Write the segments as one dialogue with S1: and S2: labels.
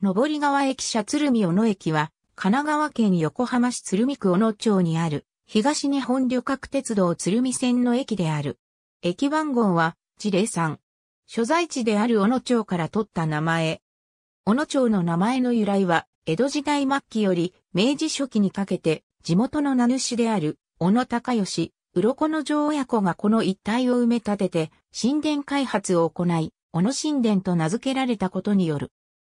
S1: 上川駅舎鶴見小野
S2: 駅は、神奈川県横浜市鶴見区小野町にある、東日本旅客鉄道鶴見線の駅である。駅番号は、事さん。所在地である小野町から取った名前。小野町の名前の由来は、江戸時代末期より明治初期にかけて、地元の名主である、小野高義、鱗の城親子がこの一帯を埋め立てて、神殿開発を行い、小野神殿と名付けられたことによる。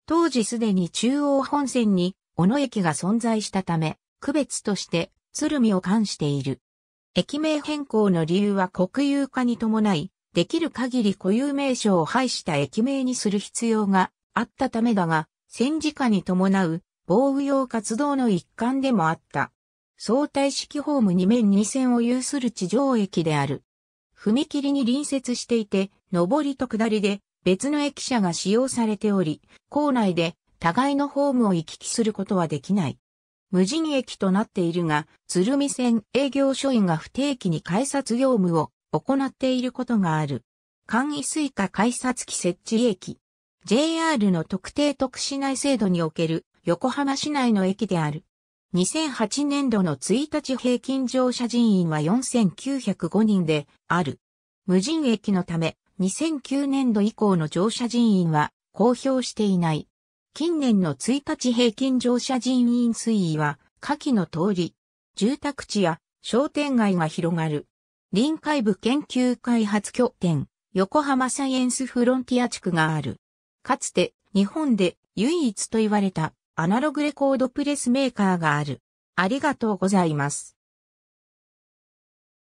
S2: 当時すでに中央本線に小野駅が存在したため、区別として鶴見を冠している。駅名変更の理由は国有化に伴い、できる限り固有名称を廃した駅名にする必要があったためだが、戦時下に伴う防雨用活動の一環でもあった。相対式ホーム2面2線を有する地上駅である。踏切に隣接していて、上りと下りで別の駅舎が使用されており、構内で互いのホームを行き来することはできない。無人駅となっているが、鶴見線営業所員が不定期に改札業務を行っていることがある。簡易水下改札機設置駅。JR の特定特市内制度における横浜市内の駅である。2008年度の1日平均乗車人員は4905人である。無人駅のため、2009年度以降の乗車人員は公表していない。近年の1日平均乗車人員推移は、下記の通り、住宅地や商店街が広がる。臨海部研究開発拠点、横浜サイエンスフロンティア地区がある。かつて、日本で唯一と言われたアナログレコード
S1: プレスメーカーがある。ありがとうございます。